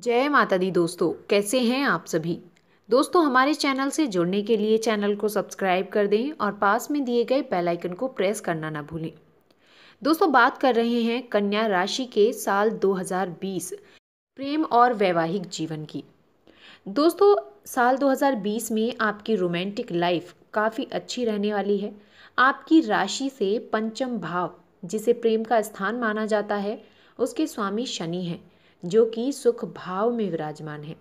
जय माता दी दोस्तों कैसे हैं आप सभी दोस्तों हमारे चैनल से जुड़ने के लिए चैनल को सब्सक्राइब कर दें और पास में दिए गए बेल आइकन को प्रेस करना ना भूलें दोस्तों बात कर रहे हैं कन्या राशि के साल 2020 प्रेम और वैवाहिक जीवन की दोस्तों साल 2020 में आपकी रोमांटिक लाइफ काफ़ी अच्छी रहने वाली है आपकी राशि से पंचम भाव जिसे प्रेम का स्थान माना जाता है उसके स्वामी शनि हैं जो कि सुख भाव में विराजमान है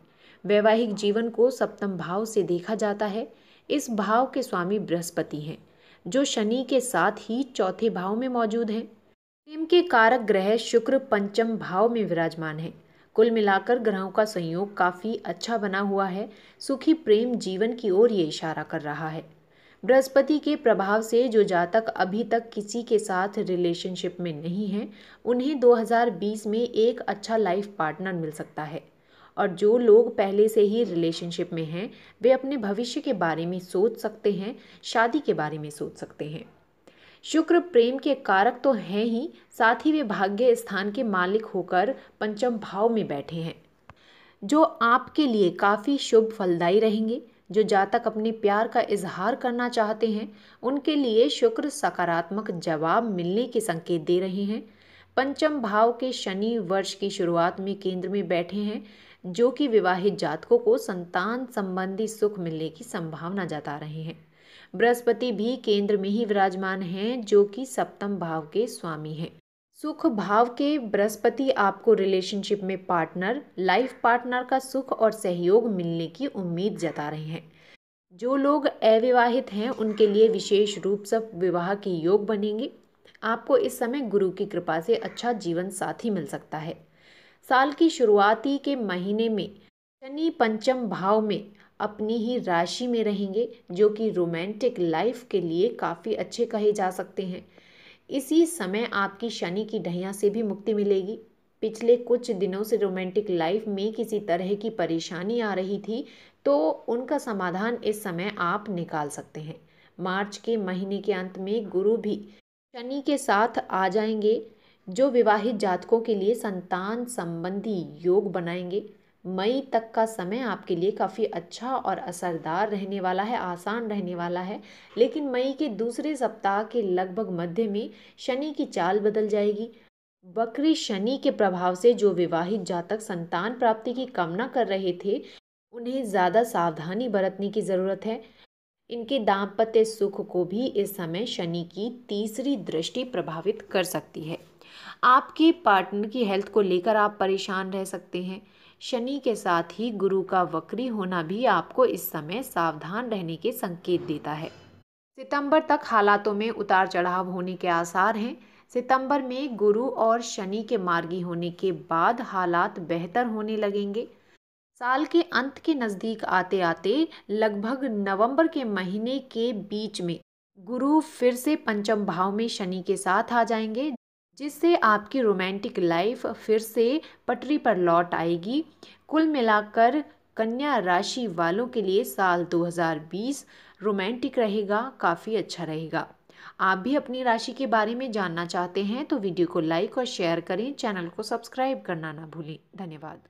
वैवाहिक जीवन को सप्तम भाव से देखा जाता है इस भाव के स्वामी बृहस्पति हैं जो शनि के साथ ही चौथे भाव में मौजूद हैं प्रेम के कारक ग्रह शुक्र पंचम भाव में विराजमान है कुल मिलाकर ग्रहों का संयोग काफ़ी अच्छा बना हुआ है सुखी प्रेम जीवन की ओर ये इशारा कर रहा है बृहस्पति के प्रभाव से जो जातक अभी तक किसी के साथ रिलेशनशिप में नहीं हैं उन्हें 2020 में एक अच्छा लाइफ पार्टनर मिल सकता है और जो लोग पहले से ही रिलेशनशिप में हैं वे अपने भविष्य के बारे में सोच सकते हैं शादी के बारे में सोच सकते हैं शुक्र प्रेम के कारक तो हैं ही साथ ही वे भाग्य स्थान के मालिक होकर पंचम भाव में बैठे हैं जो आपके लिए काफ़ी शुभ फलदायी रहेंगे जो जातक अपने प्यार का इजहार करना चाहते हैं उनके लिए शुक्र सकारात्मक जवाब मिलने के संकेत दे रहे हैं पंचम भाव के शनि वर्ष की शुरुआत में केंद्र में बैठे हैं जो कि विवाहित जातकों को संतान संबंधी सुख मिलने की संभावना जता रहे हैं बृहस्पति भी केंद्र में ही विराजमान हैं जो कि सप्तम भाव के स्वामी हैं सुख भाव के बृहस्पति आपको रिलेशनशिप में पार्टनर लाइफ पार्टनर का सुख और सहयोग मिलने की उम्मीद जता रहे हैं जो लोग अविवाहित हैं उनके लिए विशेष रूप से विवाह के योग बनेंगे आपको इस समय गुरु की कृपा से अच्छा जीवन साथी मिल सकता है साल की शुरुआती के महीने में शनि पंचम भाव में अपनी ही राशि में रहेंगे जो कि रोमांटिक लाइफ के लिए काफ़ी अच्छे कहे जा सकते हैं इसी समय आपकी शनि की ढैया से भी मुक्ति मिलेगी पिछले कुछ दिनों से रोमांटिक लाइफ में किसी तरह की परेशानी आ रही थी तो उनका समाधान इस समय आप निकाल सकते हैं मार्च के महीने के अंत में गुरु भी शनि के साथ आ जाएंगे जो विवाहित जातकों के लिए संतान संबंधी योग बनाएंगे मई तक का समय आपके लिए काफ़ी अच्छा और असरदार रहने वाला है आसान रहने वाला है लेकिन मई के दूसरे सप्ताह के लगभग मध्य में शनि की चाल बदल जाएगी बकरी शनि के प्रभाव से जो विवाहित जातक संतान प्राप्ति की कामना कर रहे थे उन्हें ज़्यादा सावधानी बरतने की ज़रूरत है इनके दाम्पत्य सुख को भी इस समय शनि की तीसरी दृष्टि प्रभावित कर सकती है आपके पार्टनर की हेल्थ को लेकर आप परेशान रह सकते हैं शनि के साथ ही गुरु का वक्री होना भी आपको इस समय सावधान रहने के संकेत देता है सितंबर तक हालातों में उतार चढ़ाव होने के आसार हैं सितंबर में गुरु और शनि के मार्गी होने के बाद हालात बेहतर होने लगेंगे साल के अंत के नज़दीक आते आते लगभग नवंबर के महीने के बीच में गुरु फिर से पंचम भाव में शनि के साथ आ जाएंगे जिससे आपकी रोमांटिक लाइफ फिर से पटरी पर लौट आएगी कुल मिलाकर कन्या राशि वालों के लिए साल 2020 रोमांटिक रहेगा काफ़ी अच्छा रहेगा आप भी अपनी राशि के बारे में जानना चाहते हैं तो वीडियो को लाइक और शेयर करें चैनल को सब्सक्राइब करना ना भूलें धन्यवाद